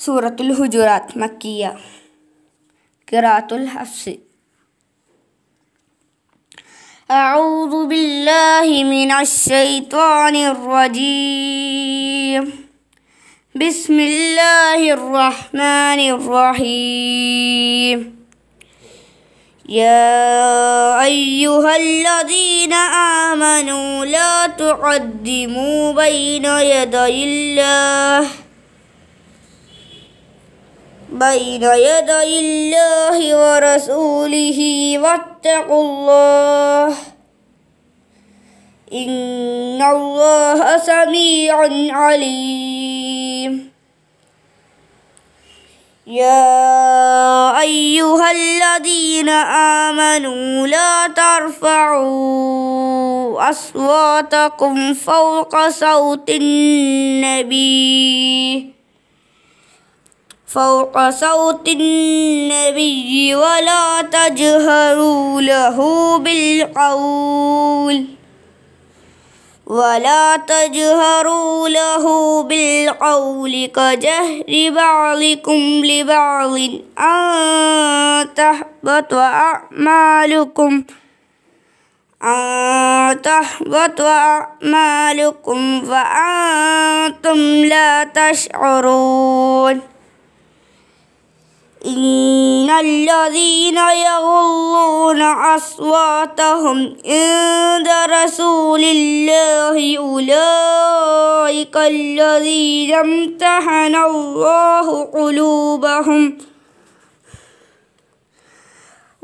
سورة الهجرات مكية قراءة الحفص أعوذ بالله من الشيطان الرجيم بسم الله الرحمن الرحيم يا أيها الذين آمنوا لا تقدموا بين يدي الله بين يدي الله ورسوله واتقوا الله إن الله سميع عليم يا أيها الذين آمنوا لا ترفعوا أصواتكم فوق صوت النبي فوق صوت النبي ولا تجهروا له بالقول ولا تجهروا له بالقول كجهر بعضكم لبعض أن تحبط أعمالكم أن تحبط أعمالكم فأنتم لا تشعرون إن الذين يغلون أصواتهم عند رسول الله أولئك الذين امتحن الله قلوبهم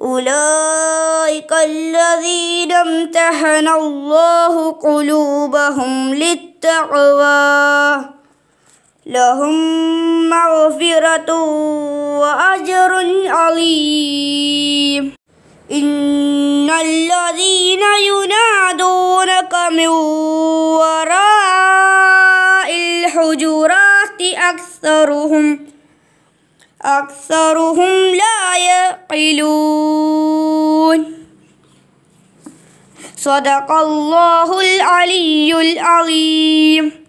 أولئك الذين امتحن الله قلوبهم للتقوى لهم مغفرة وأجر عظيم إن الذين ينادونك من وراء الحجرات أكثرهم أكثرهم لا يعقلون صدق الله العلي العظيم